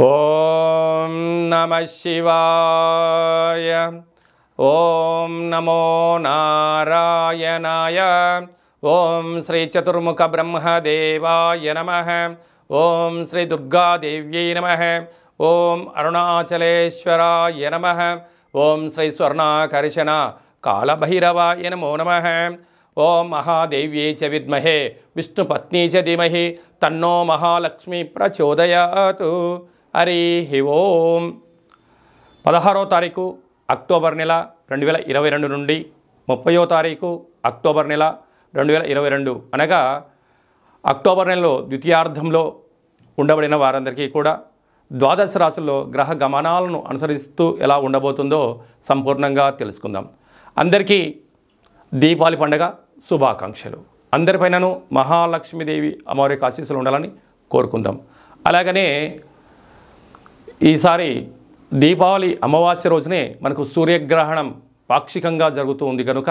ఓం నమ శివాయ ఓం నమో నారాయణాయ ఓం శ్రీ చతుర్ముఖ బ్రహ్మదేవాయ నమ ఓం శ్రీ దుర్గాదేవ్యై నమ ఓం అరుణాచలేశ్వరాయ నమ ఓం శ్రీ స్వర్ణాకర్షణ కాళభైరవాయ నమో నమ ఓం మహాదేవ్యై చ విద్మహే విష్ణుపత్ని చ ధీమహి తన్నో మహాలక్ష్మి ప్రచోదయాతు హరి ఓం పదహారో తారీఖు అక్టోబర్ నెల రెండు వేల ఇరవై రెండు నుండి ముప్పయో తారీఖు అక్టోబర్ నెల రెండు వేల ఇరవై రెండు అనగా అక్టోబర్ నెలలో ద్వితీయార్థంలో ఉండబడిన వారందరికీ కూడా ద్వాదశ రాశుల్లో గ్రహ గమనాలను అనుసరిస్తూ ఎలా ఉండబోతుందో సంపూర్ణంగా తెలుసుకుందాం అందరికీ దీపావళి పండగ శుభాకాంక్షలు అందరిపైనను మహాలక్ష్మీదేవి అమ్మవారి ఆశీస్సులు ఉండాలని కోరుకుందాం అలాగనే ఈసారి దీపావళి అమావాస్య రోజునే మనకు సూర్యగ్రహణం పాక్షికంగా జరుగుతూ ఉంది కనుక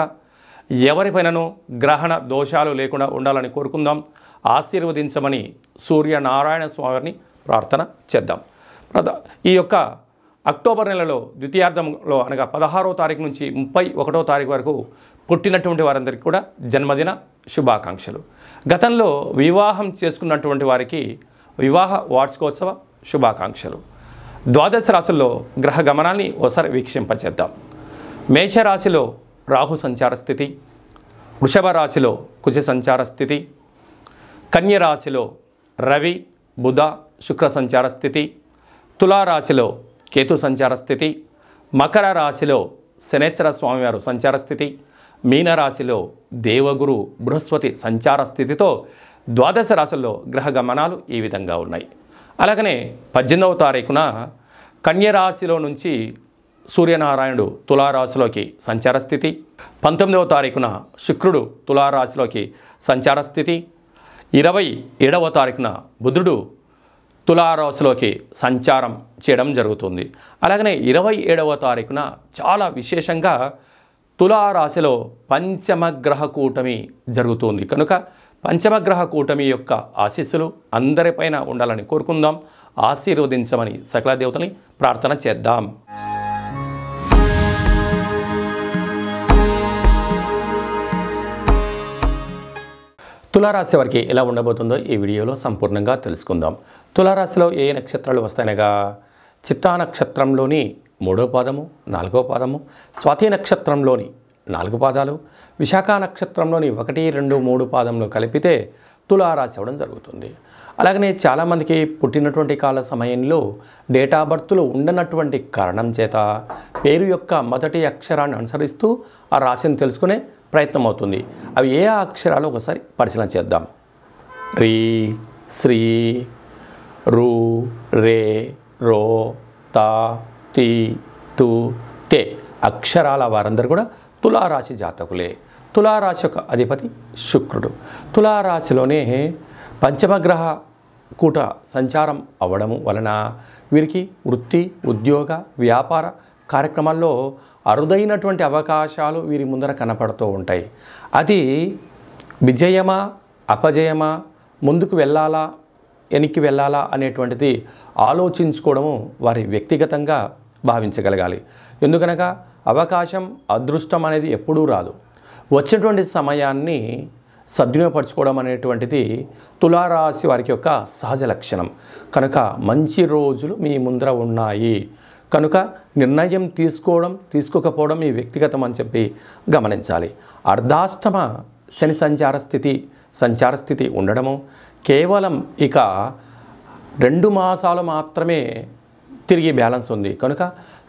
ఎవరిపైనను గ్రహణ దోషాలు లేకుండా ఉండాలని కోరుకుందాం ఆశీర్వదించమని సూర్యనారాయణ స్వామిని ప్రార్థన చేద్దాం ఈ యొక్క అక్టోబర్ నెలలో ద్వితీయార్థంలో అనగా పదహారో తారీఖు నుంచి ముప్పై ఒకటో తారీఖు వరకు పుట్టినటువంటి వారందరికీ కూడా జన్మదిన శుభాకాంక్షలు గతంలో వివాహం చేసుకున్నటువంటి వారికి వివాహ వార్షికోత్సవ శుభాకాంక్షలు ద్వాదశ రాశుల్లో గ్రహ గమనాన్ని ఓసారి వీక్షింపచేద్దాం మేషరాశిలో రాహు సంచార స్థితి వృషభ రాశిలో కుశ సంచార స్థితి కన్యరాశిలో రవి బుధ శుక్ర సంచార స్థితి తులారాశిలో కేతు సంచార స్థితి మకర రాశిలో శనేశ్వర స్వామివారు సంచార స్థితి మీనరాశిలో దేవగురు బృహస్పతి సంచార స్థితితో ద్వాదశ రాశుల్లో గ్రహ గమనాలు ఈ విధంగా ఉన్నాయి అలాగనే పద్దెనిమిదవ తారీఖున కన్యరాశిలో నుంచి సూర్యనారాయణుడు తులారాశిలోకి సంచార స్థితి పంతొమ్మిదవ తారీఖున శుక్రుడు తులారాశిలోకి సంచార స్థితి ఇరవై ఏడవ తారీఖున బుధుడు తులారాశిలోకి సంచారం చేయడం జరుగుతుంది అలాగనే ఇరవై ఏడవ తారీఖున చాలా విశేషంగా తులారాశిలో పంచమగ్రహ కూటమి జరుగుతుంది కనుక పంచమగ్రహ కూటమి యొక్క ఆశీస్సులు అందరిపైన ఉండాలని కోరుకుందాం ఆశీర్వదించమని సకల దేవతని ప్రార్థన చేద్దాం తులారాశి వారికి ఎలా ఉండబోతుందో ఈ వీడియోలో సంపూర్ణంగా తెలుసుకుందాం తులారాశిలో ఏ నక్షత్రాలు వస్తాయనగా చిత్తా నక్షత్రంలోని మూడో పాదము నాలుగో పాదము స్వాతి నక్షత్రంలోని నాలుగు పాదాలు విశాఖ నక్షత్రంలోని ఒకటి రెండు మూడు పాదంలో కలిపితే తులారాశి అవ్వడం జరుగుతుంది అలాగనే చాలామందికి పుట్టినటువంటి కాల సమయంలో డేటా బర్త్లు ఉండనటువంటి కారణం చేత పేరు యొక్క మొదటి అక్షరాన్ని అనుసరిస్తూ ఆ రాశిని తెలుసుకునే ప్రయత్నం అవుతుంది అవి ఏ అక్షరాలు ఒకసారి పరిశీలన చేద్దాం రీ శ్రీ రూ రే రో తా తీ తు తే అక్షరాల వారందరూ కూడా తులారాశి జాతకులే తులారాశి యొక్క అధిపతి శుక్రుడు తులారాశిలోనే పంచమగ్రహ కూట సంచారం అవ్వడము వలన వీరికి వృత్తి ఉద్యోగ వ్యాపార కార్యక్రమాల్లో అరుదైనటువంటి అవకాశాలు వీరి ముందర కనపడుతూ ఉంటాయి అది విజయమా అపజయమా ముందుకు వెళ్ళాలా వెనక్కి వెళ్ళాలా అనేటువంటిది ఆలోచించుకోవడము వారి వ్యక్తిగతంగా భావించగలగాలి ఎందుకనగా అవకాశం అదృష్టం అనేది ఎప్పుడూ రాదు వచ్చినటువంటి సమయాన్ని సద్వినియోగపరచుకోవడం అనేటువంటిది తులారాశి వారికి యొక్క సహజ లక్షణం కనుక మంచి రోజులు మీ ముందర ఉన్నాయి కనుక నిర్ణయం తీసుకోవడం తీసుకోకపోవడం మీ వ్యక్తిగతం అని చెప్పి గమనించాలి అర్ధాష్టమ శని సంచార స్థితి సంచార స్థితి ఉండడము కేవలం ఇక రెండు మాసాలు మాత్రమే తిరిగి బ్యాలెన్స్ ఉంది కనుక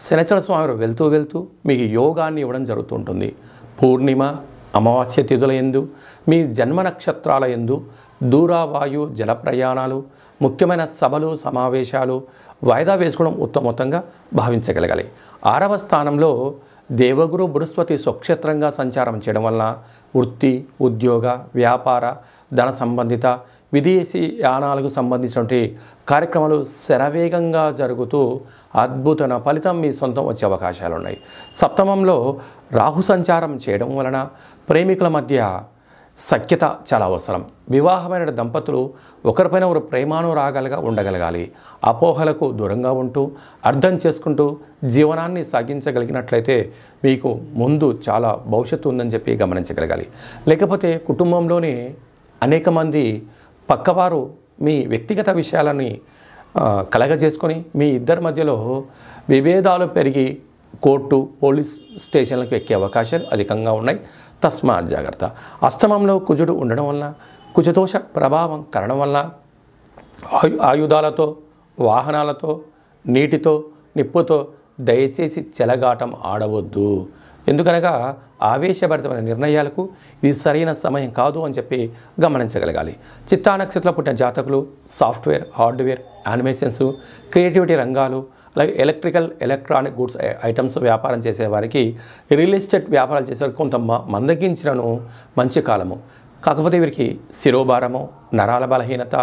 శనిచర స్వామి వెళ్తూ వెళ్తూ మీకు యోగాన్ని ఇవ్వడం జరుగుతుంటుంది పూర్ణిమ అమావాస్య తిథుల ఎందు మీ జన్మ నక్షత్రాల ఎందు వాయు జల ప్రయాణాలు ముఖ్యమైన సభలు సమావేశాలు వాయిదా వేసుకోవడం ఉత్తమోత్తంగా భావించగలగాలి ఆరవ స్థానంలో దేవగురు బృహస్పతి స్వక్షేత్రంగా సంచారం చేయడం వలన వృత్తి ఉద్యోగ వ్యాపార ధన సంబంధిత విదేశీ యానాలకు సంబంధించినటువంటి కార్యక్రమాలు శరవేగంగా జరుగుతూ అద్భుతమైన ఫలితం మీ సొంతం వచ్చే అవకాశాలు ఉన్నాయి సప్తమంలో రాహు సంచారం చేయడం వలన ప్రేమికుల మధ్య సఖ్యత చాలా అవసరం వివాహమైన దంపతులు ఒకరిపైన ఒకరు ప్రేమానురాగాలుగా ఉండగలగాలి అపోహలకు దూరంగా ఉంటూ అర్థం చేసుకుంటూ జీవనాన్ని సాగించగలిగినట్లయితే మీకు ముందు చాలా భవిష్యత్తు ఉందని చెప్పి గమనించగలగాలి లేకపోతే కుటుంబంలోని అనేక మంది పక్కవారు మీ వ్యక్తిగత విషయాలని కలగజేసుకొని మీ ఇద్దరి మధ్యలో విభేదాలు పెరిగి కోర్టు పోలీస్ స్టేషన్లకు ఎక్కే అవకాశాలు అధికంగా ఉన్నాయి తస్మా జాగ్రత్త అష్టమంలో కుజుడు ఉండడం వలన కుజదోష ప్రభావం కరణం వల్ల ఆయు ఆయుధాలతో వాహనాలతో నీటితో నిప్పుతో దయచేసి చెలగాటం ఆడవద్దు ఎందుకనగా ఆవేశభరితమైన నిర్ణయాలకు ఇది సరైన సమయం కాదు అని చెప్పి గమనించగలగాలి చిత్తా నక్షత్రంలో పుట్టిన జాతకులు సాఫ్ట్వేర్ హార్డ్వేర్ యానిమేషన్స్ క్రియేటివిటీ రంగాలు అలాగే ఎలక్ట్రికల్ ఎలక్ట్రానిక్ గూడ్స్ ఐటమ్స్ వ్యాపారం చేసేవారికి రియల్ ఎస్టేట్ వ్యాపారాలు చేసేవారికి కొంత మందగించినను మంచి కాలము కాకపోతే వీరికి శిరోభారము నరాల బలహీనత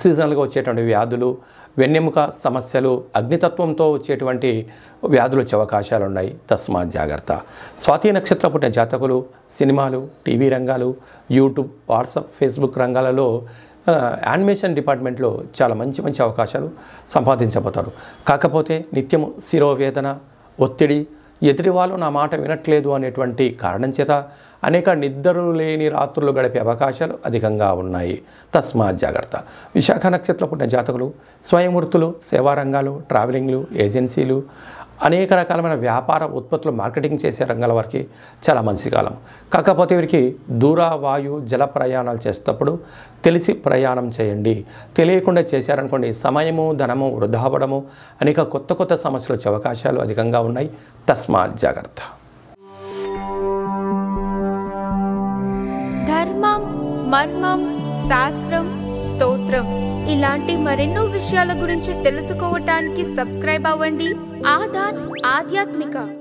సీజనల్గా వచ్చేటువంటి వ్యాధులు వెన్నెముక సమస్యలు అగ్నితత్వంతో వచ్చేటువంటి వ్యాధులు వచ్చే అవకాశాలు ఉన్నాయి తస్మా జాగ్రత్త స్వాతి నక్షత్ర పుట్టిన జాతకులు సినిమాలు టీవీ రంగాలు యూట్యూబ్ వాట్సాప్ ఫేస్బుక్ రంగాలలో యానిమేషన్ డిపార్ట్మెంట్లో చాలా మంచి మంచి అవకాశాలు సంపాదించబోతారు కాకపోతే నిత్యం శిరోవేదన ఒత్తిడి వాళ్ళు నా మాట వినట్లేదు అనేటువంటి కారణం చేత అనేక నిద్రలు లేని రాత్రులు గడిపే అవకాశాలు అధికంగా ఉన్నాయి తస్మాత్ జాగ్రత్త విశాఖ నక్షత్ర పుట్టిన జాతకులు స్వయంవృత్తులు సేవారంగాలు ట్రావెలింగ్లు ఏజెన్సీలు అనేక రకాలమైన వ్యాపార ఉత్పత్తులు మార్కెటింగ్ చేసే రంగాల వారికి చాలా మంచి కాలం కాకపోతే వీరికి దూర వాయు జల ప్రయాణాలు చేసేటప్పుడు తెలిసి ప్రయాణం చేయండి తెలియకుండా చేశారనుకోండి సమయము ధనము వృధా అవ్వడము అనేక కొత్త కొత్త సమస్యలు వచ్చే అవకాశాలు అధికంగా ఉన్నాయి తస్మా జాగ్రత్త ధర్మం మర్మం శాస్త్రం స్తోత్రం ఇలాంటి మరెన్నో విషయాల గురించి తెలుసుకోవటానికి సబ్స్క్రైబ్ అవ్వండి ఆధార్ ఆధ్యాత్మిక